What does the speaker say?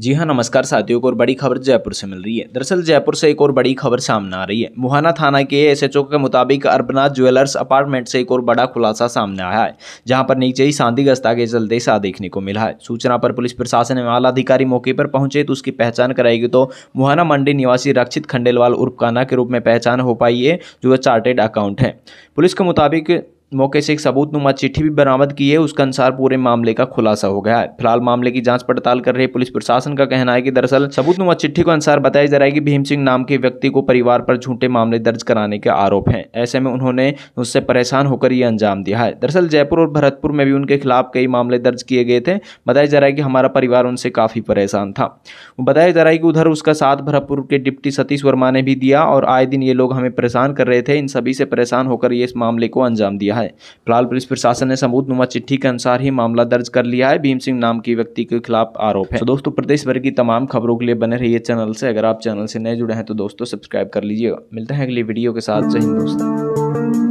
जी हाँ नमस्कार साथियों को और बड़ी खबर जयपुर से मिल रही है दरअसल जयपुर से एक और बड़ी खबर सामने आ रही है मुहाना थाना के एसएचओ के मुताबिक अर्बनाथ ज्वेलर्स अपार्टमेंट से एक और बड़ा खुलासा सामने आया है जहां पर नीचे ही शांति गस्ता के चलते सा देखने को मिला है सूचना पर पुलिस प्रशासन एवं अधिकारी मौके पर पहुंचे तो उसकी पहचान कराएगी तो मुहाना मंडी निवासी रक्षित खंडेलवाल उर्फ काना के रूप में पहचान हो पाई है जो चार्टेड अकाउंट है पुलिस के मुताबिक से एक सबूत नुमा चिट्ठी भी बरामद की है उसके अनुसार पूरे मामले का खुलासा हो गया है फिलहाल मामले की जांच पड़ताल कर रहे पुलिस प्रशासन का कहना है कि दरअसल सबूतनुमा चिट्ठी को अनुसार बताया जा रहा है कि भीम सिंह नाम के व्यक्ति को परिवार पर झूठे मामले दर्ज कराने के आरोप हैं ऐसे में उन्होंने उससे परेशान होकर ये अंजाम दिया है दरअसल जयपुर और भरतपुर में भी उनके खिलाफ कई मामले दर्ज किए गए थे बताया जा रहा है कि हमारा परिवार उनसे काफ़ी परेशान था बताया जा रहा है कि उधर उसका साथ भरतपुर के डिप्टी सतीश वर्मा ने भी दिया और आए दिन ये लोग हमें परेशान कर रहे थे इन सभी से परेशान होकर ये इस मामले को अंजाम दिया है है फिलहाल पुलिस प्रशासन ने सबूत नुमा चिट्ठी के अनुसार ही मामला दर्ज कर लिया है भीम सिंह नाम के व्यक्ति के खिलाफ आरोप है तो दोस्तों प्रदेश भर की तमाम खबरों के लिए बने रहिए चैनल से अगर आप चैनल से नए जुड़े हैं तो दोस्तों सब्सक्राइब कर लीजिएगा मिलते हैं अगली वीडियो के साथ जय हिंद दोस्तों